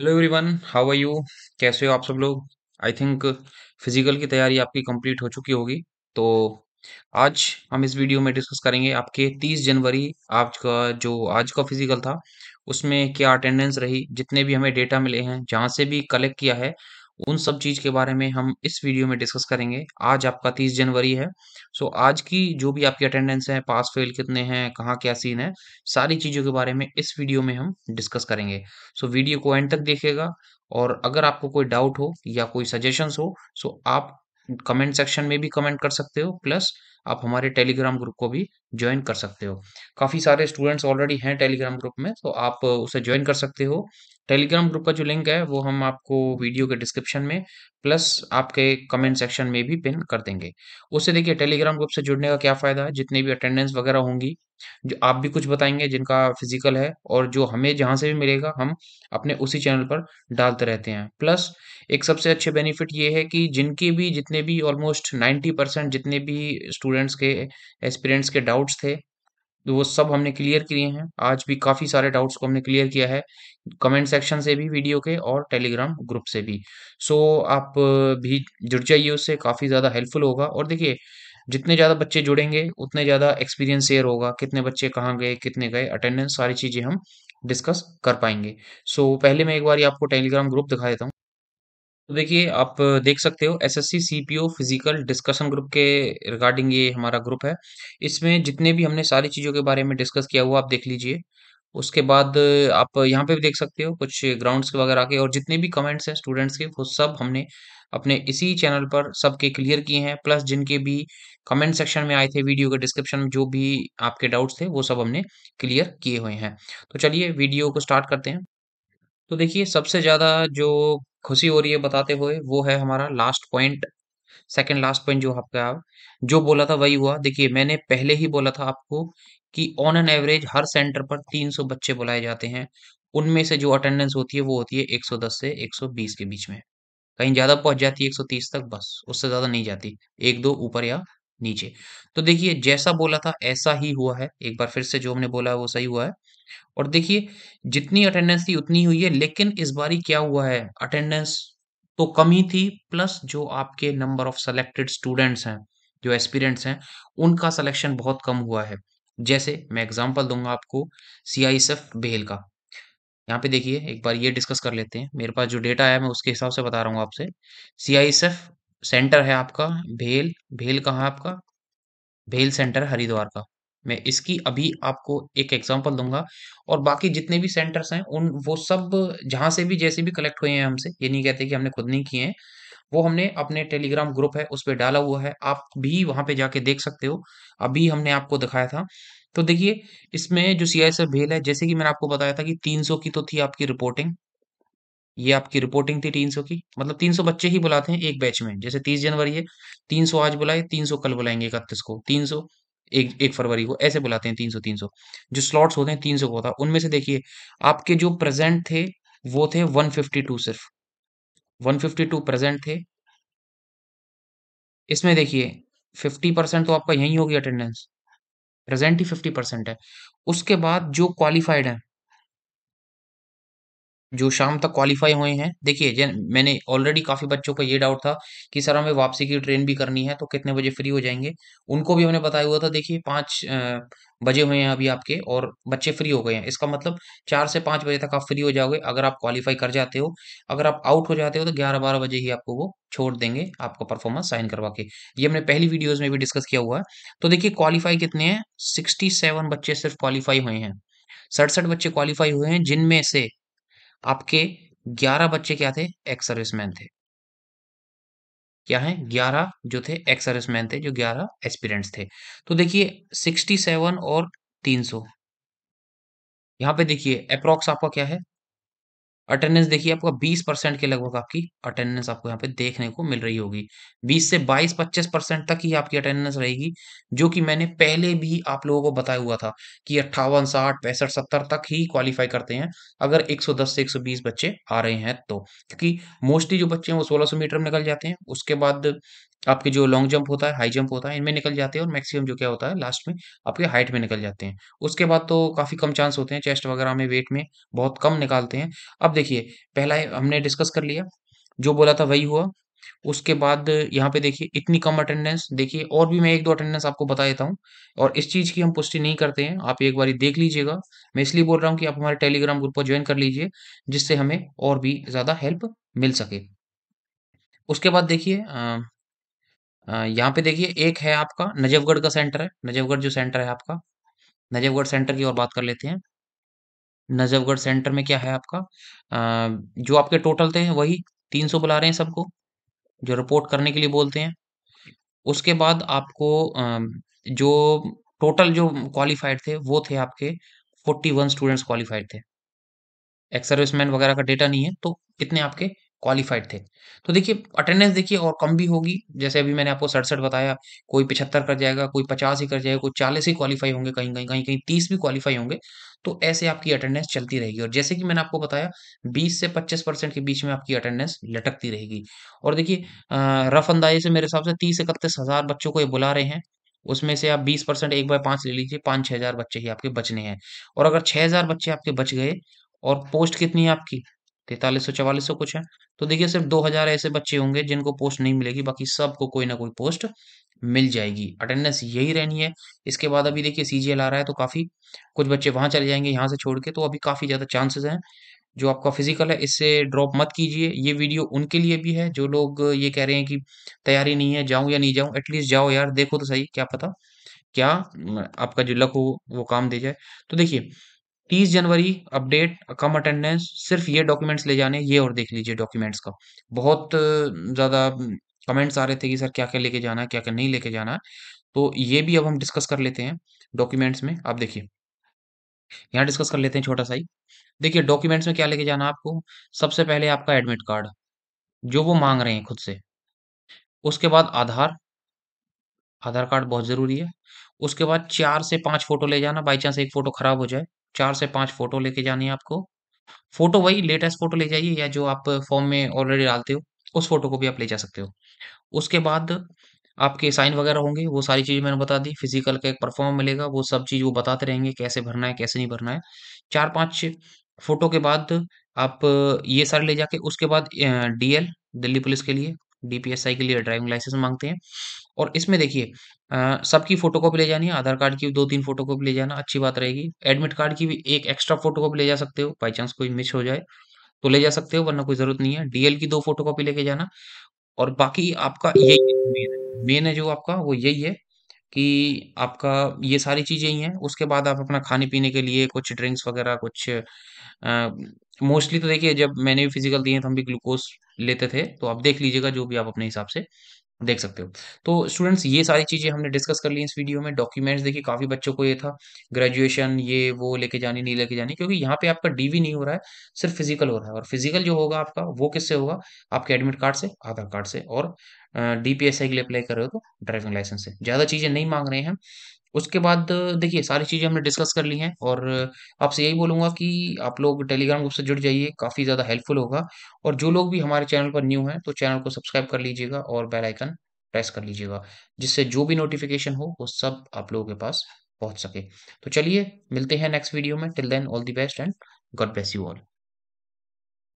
Hello everyone how are you कैसे हो आप सब लोग आई थिंक फिजिकल की तैयारी आपकी कंप्लीट हो चुकी होगी तो आज हम इस वीडियो में डिस्कस करेंगे आपके 30 जनवरी आपका जो आज का फिजिकल था उसमें क्या अटेंडेंस रही जितने भी हमें डेटा मिले हैं जहाँ से भी कलेक्ट किया है उन सब चीज के बारे में हम इस वीडियो में डिस्कस करेंगे आज आपका तीस जनवरी है सो आज की जो भी आपकी अटेंडेंस है पास फेल कितने हैं कहाँ क्या सीन है सारी चीजों के बारे में इस वीडियो में हम डिस्कस करेंगे सो वीडियो को एंड तक देखेगा और अगर आपको कोई डाउट हो या कोई सजेशन हो सो आप कमेंट सेक्शन में भी कमेंट कर सकते हो प्लस आप हमारे टेलीग्राम ग्रुप को भी ज्वाइन कर सकते हो काफ़ी सारे स्टूडेंट्स ऑलरेडी हैं टेलीग्राम ग्रुप में तो आप उसे ज्वाइन कर सकते हो टेलीग्राम ग्रुप का जो लिंक है वो हम आपको वीडियो के डिस्क्रिप्शन में प्लस आपके कमेंट सेक्शन में भी पिन कर देंगे उससे देखिए टेलीग्राम ग्रुप से जुड़ने का क्या फ़ायदा है जितने भी अटेंडेंस वगैरह होंगी जो आप भी कुछ बताएंगे जिनका फिजिकल है और जो हमें जहां से भी मिलेगा हम अपने उसी चैनल पर डालते रहते हैं प्लस एक सबसे अच्छे बेनिफिट ये है कि जिनके भी जितने भी ऑलमोस्ट नाइन्टी परसेंट जितने भी स्टूडेंट स्टूडेंट्स के एक्सपीरियंट्स eh, के डाउट्स थे तो वो सब हमने क्लियर किए हैं आज भी काफ़ी सारे डाउट्स को हमने क्लियर किया है कमेंट सेक्शन से भी वीडियो के और टेलीग्राम ग्रुप से भी सो so, आप eh, भी जुड़ जाइए उससे काफ़ी ज़्यादा हेल्पफुल होगा और देखिए जितने ज़्यादा बच्चे जुड़ेंगे उतने ज़्यादा एक्सपीरियंस शेयर होगा कितने बच्चे कहाँ गए कितने गए अटेंडेंस सारी चीज़ें हम डिस्कस कर पाएंगे सो so, पहले मैं एक बार आपको टेलीग्राम ग्रुप दिखा देता हूँ तो देखिए आप देख सकते हो SSC CPO physical discussion group के रिगार्डिंग ये हमारा ग्रुप है इसमें जितने भी हमने सारी चीज़ों के बारे में डिस्कस किया हुआ आप देख लीजिए उसके बाद आप यहाँ पे भी देख सकते हो कुछ ग्राउंड्स वगैरह के और जितने भी कमेंट्स हैं स्टूडेंट्स के वो सब हमने अपने इसी चैनल पर सबके क्लियर किए हैं प्लस जिनके भी कमेंट सेक्शन में आए थे वीडियो के डिस्क्रिप्शन में जो भी आपके डाउट्स थे वो सब हमने क्लियर किए हुए हैं तो चलिए वीडियो को स्टार्ट करते हैं तो देखिए सबसे ज़्यादा जो खुशी हो रही है बताते हुए वो है हमारा last point second last point जो आपका जो बोला था वही हुआ देखिए मैंने पहले ही बोला था आपको कि ऑन एन एवरेज हर सेंटर पर 300 बच्चे बुलाए जाते हैं उनमें से जो अटेंडेंस होती है वो होती है 110 से 120 के बीच में कहीं ज़्यादा पहुंच जाती है 130 तक बस उससे ज़्यादा नहीं जाती एक दो ऊपर या नीचे तो देखिए जैसा बोला था ऐसा ही हुआ है एक बार फिर से जो हमने बोला है वो सही हुआ है और देखिए जितनी अटेंडेंस थी उतनी हुई है लेकिन इस बारी क्या हुआ है अटेंडेंस तो कम ही थी प्लस जो आपके नंबर ऑफ सेलेक्टेड स्टूडेंट्स हैं जो एस्पिरेंट्स हैं उनका सिलेक्शन बहुत कम हुआ है जैसे मैं एग्जांपल दूंगा आपको सी आई का यहाँ पे देखिए एक बार ये डिस्कस कर लेते हैं मेरे पास जो डेटा है मैं उसके हिसाब से बता रहा हूँ आपसे सी आई सेंटर है आपका भेल भेल कहाँ है आपका भेल सेंटर हरिद्वार का मैं इसकी अभी आपको एक एग्जांपल दूंगा और बाकी जितने भी सेंटर्स हैं उन वो सब जहाँ से भी जैसे भी कलेक्ट हुए हैं हमसे ये नहीं कहते कि हमने खुद नहीं किए हैं वो हमने अपने टेलीग्राम ग्रुप है उस पर डाला हुआ है आप भी वहाँ पे जाके देख सकते हो अभी हमने आपको दिखाया था तो देखिए इसमें जो सी आई भेल है जैसे कि मैंने आपको बताया था कि 300 की तो थी आपकी रिपोर्टिंग ये आपकी रिपोर्टिंग थी 300 की मतलब 300 बच्चे ही बुलाते हैं एक बैच में जैसे 30 जनवरी है 300 आज बुलाए 300 कल बुलाएंगे इकतीस को 300 एक एक फरवरी को ऐसे बुलाते हैं 300 300 जो स्लॉट्स होते हैं 300 को होता है उनमें से देखिए आपके जो प्रेजेंट थे वो थे 152 सिर्फ 152 प्रेजेंट थे इसमें देखिए 50 परसेंट तो आपका यही होगी अटेंडेंस प्रेजेंट ही 50 परसेंट है उसके बाद जो क्वालिफाइड है जो शाम तक क्वालिफाई हुए हैं देखिए मैंने ऑलरेडी काफ़ी बच्चों का ये डाउट था कि सर हमें वापसी की ट्रेन भी करनी है तो कितने बजे फ्री हो जाएंगे उनको भी हमने बताया हुआ था देखिए पाँच बजे हुए हैं अभी आपके और बच्चे फ्री हो गए हैं इसका मतलब चार से पाँच बजे तक आप फ्री हो जाओगे अगर आप क्वालिफाई कर जाते हो अगर आप आउट हो जाते हो तो ग्यारह बारह बजे ही आपको वो छोड़ देंगे आपका परफॉर्मेंस साइन करवा के ये हमने पहली वीडियोज़ में भी डिस्कस किया हुआ है तो देखिए क्वालिफाई कितने हैं सिक्सटी सेवन बच्चे सिर्फ क्वालिफाई हुए हैं सड़सठ बच्चे क्वालिफाई हुए हैं जिनमें से आपके ग्यारह बच्चे क्या थे एक्स सर्विसमैन थे क्या है ग्यारह जो थे एक्स सर्विसमैन थे जो ग्यारह एस्पिरेंट्स थे तो देखिए सिक्सटी सेवन और तीन सौ यहां पर देखिए अप्रोक्स आपका क्या है अटेंडेंस देखिए आपका 20 परसेंट के लगभग आपकी अटेंडेंस आपको यहाँ पे देखने को मिल रही होगी 20 से 22 25 परसेंट तक ही आपकी अटेंडेंस रहेगी जो कि मैंने पहले भी आप लोगों को बताया हुआ था कि अट्ठावन साठ पैंसठ सत्तर तक ही क्वालिफाई करते हैं अगर 110 से 120 बच्चे आ रहे हैं तो क्योंकि मोस्टली जो बच्चे हैं वो 1600 मीटर में निकल जाते हैं उसके बाद आपके जो लॉन्ग जंप होता है हाई जंप होता है इनमें निकल जाते हैं और मैक्सिमम जो क्या होता है लास्ट में आपके हाइट में निकल जाते हैं उसके बाद तो काफ़ी कम चांस होते हैं चेस्ट वगैरह में वेट में बहुत कम निकालते हैं अब देखिए पहला हमने डिस्कस कर लिया जो बोला था वही हुआ उसके बाद यहाँ पे देखिए इतनी कम अटेंडेंस देखिए और भी मैं एक दो अटेंडेंस आपको बता देता हूँ और इस चीज़ की हम पुष्टि नहीं करते हैं आप एक बार देख लीजिएगा मैं इसलिए बोल रहा हूँ कि आप हमारे टेलीग्राम ग्रुप पर ज्वाइन कर लीजिए जिससे हमें और भी ज़्यादा हेल्प मिल सके उसके बाद देखिए यहाँ पे देखिए एक है आपका नजफ़गढ़ का सेंटर है, नजफ़गढ़ जो सेंटर है आपका, नजफ़गढ़ सेंटर की और बात कर लेते हैं। नजफ़गढ़ सेंटर में क्या है आपका जो आपके टोटल थे वही 300 बुला रहे हैं सबको, जो रिपोर्ट करने के लिए बोलते हैं। उसके बाद आपको जो टोटल जो क्वालिफ़ाइड थे वो थे आपके 41 स्टूडेंट्स क्वालिफ़ाइड थे। एक्स सर्विसमैन वगैरह का डेटा नहीं है, तो इतने आपके क्वालिफाइड थे तो देखिए अटेंडेंस देखिए और कम भी होगी जैसे अभी मैंने आपको सड़सठ बताया कोई पिछहत्तर कर जाएगा कोई पचास ही कर जाएगा कोई चालीस ही क्वालिफाई होंगे कहीं कहीं कहीं कहीं तीस भी क्वालिफाई होंगे तो ऐसे आपकी अटेंडेंस चलती रहेगी और जैसे कि मैंने आपको बताया बीस से पच्चीस परसेंट के बीच में आपकी अटेंडेंस लटकती रहेगी और देखिए रफ अंदाजे से मेरे हिसाब से तीस इकतीस हज़ार बच्चों को ये बुला रहे हैं उसमें से आप बीस परसेंट एक बाय पांच ले लीजिए पाँच छह हज़ार बच्चे ही आपके बचने हैं और अगर छह हज़ार बच्चे आपके बच गए और पोस्ट कितनी है आपकी तैतालीस सौ चवालीस सौ कुछ है तो देखिए सिर्फ दो हजार ऐसे बच्चे होंगे जिनको पोस्ट नहीं मिलेगी बाकी सबको कोई ना कोई पोस्ट मिल जाएगी अटेंडेंस यही रहनी है इसके बाद अभी देखिए सीजीएल आ रहा है तो काफ़ी कुछ बच्चे वहां चले जाएंगे यहाँ से छोड़ के तो अभी काफ़ी ज़्यादा चांसेस हैं जो आपका फिजिकल है इससे ड्रॉप मत कीजिए ये वीडियो उनके लिए भी है जो लोग ये कह रहे हैं कि तैयारी नहीं है जाऊं या नहीं जाऊं एटलीस्ट जाओ यार देखो तो सही क्या पता क्या आपका जो लक हो वो काम दे जाए तो देखिए तीस जनवरी अपडेट कम अटेंडेंस सिर्फ ये डॉक्यूमेंट्स ले जाने ये और देख लीजिए डॉक्यूमेंट्स का बहुत ज़्यादा कमेंट्स आ रहे थे कि सर क्या क्या लेके जाना है क्या क्या नहीं लेके जाना है तो ये भी अब हम डिस्कस कर लेते हैं डॉक्यूमेंट्स में आप देखिए यहाँ डिस्कस कर लेते हैं छोटा सा ही देखिए डॉक्यूमेंट्स में क्या लेके जाना आपको सबसे पहले आपका एडमिट कार्ड जो वो मांग रहे हैं खुद से उसके बाद आधार आधार कार्ड बहुत ज़रूरी है उसके बाद चार से पांच फोटो ले जाना बाई चांस एक फोटो खराब हो जाए चार से पांच फोटो लेके जानी है आपको फोटो वही लेटेस्ट फोटो ले जाइए या जो आप फॉर्म में ऑलरेडी डालते हो उस फोटो को भी आप ले जा सकते हो उसके बाद आपके साइन वगैरह होंगे वो सारी चीज़ मैंने बता दी फिजिकल का एक परफॉर्म मिलेगा वो सब चीज़ वो बताते रहेंगे कैसे भरना है कैसे नहीं भरना है चार पांच फोटो के बाद आप ये सारे ले जाके उसके बाद डीएल दिल्ली पुलिस के लिए डीपीएसआई के लिए ड्राइविंग लाइसेंस मांगते हैं और इसमें देखिए सबकी फोटो कॉपी ले जानी है आधार कार्ड की दो तीन फोटो कॉपी ले जाना अच्छी बात रहेगी एडमिट कार्ड की भी एक एक्स्ट्रा फोटो कॉपी ले जा सकते हो बाई चांस कोई मिस हो जाए तो ले जा सकते हो वरना कोई जरूरत नहीं है डीएल की दो फोटो कॉपी लेके जाना और बाकी आपका यही मेन है मेन है जो आपका वो यही है कि आपका ये सारी चीज़ें ही हैं उसके बाद आप अपना खाने पीने के लिए कुछ ड्रिंक्स वगैरह कुछ मोस्टली तो देखिए जब मैंने भी फिजिकल दिए तो हम भी ग्लूकोज लेते थे तो आप देख लीजिएगा जो भी आप अपने हिसाब से देख सकते हो तो स्टूडेंट्स ये सारी चीज़ें हमने डिस्कस कर ली इस वीडियो में डॉक्यूमेंट्स देखिए काफ़ी बच्चों को ये था ग्रेजुएशन ये वो लेके जानी नहीं लेके जानी क्योंकि यहाँ पे आपका डीवी नहीं हो रहा है सिर्फ फिजिकल हो रहा है और फिजिकल जो होगा आपका वो किससे होगा आपके एडमिट कार्ड से आधार कार्ड से और डीपीएसआई के लिए अप्लाई कर रहे हो तो ड्राइविंग लाइसेंस से ज़्यादा चीज़ें नहीं मांग रहे हैं उसके बाद देखिए सारी चीज़ें हमने डिस्कस कर ली हैं और आपसे यही बोलूँगा कि आप लोग टेलीग्राम ग्रुप से जुड़ जाइए काफ़ी ज़्यादा हेल्पफुल होगा और जो लोग भी हमारे चैनल पर न्यू हैं तो चैनल को सब्सक्राइब कर लीजिएगा और बेल आइकन प्रेस कर लीजिएगा जिससे जो भी नोटिफिकेशन हो वो सब आप लोगों के पास पहुँच सके तो चलिए मिलते हैं नेक्स्ट वीडियो में till then all the best and God bless you all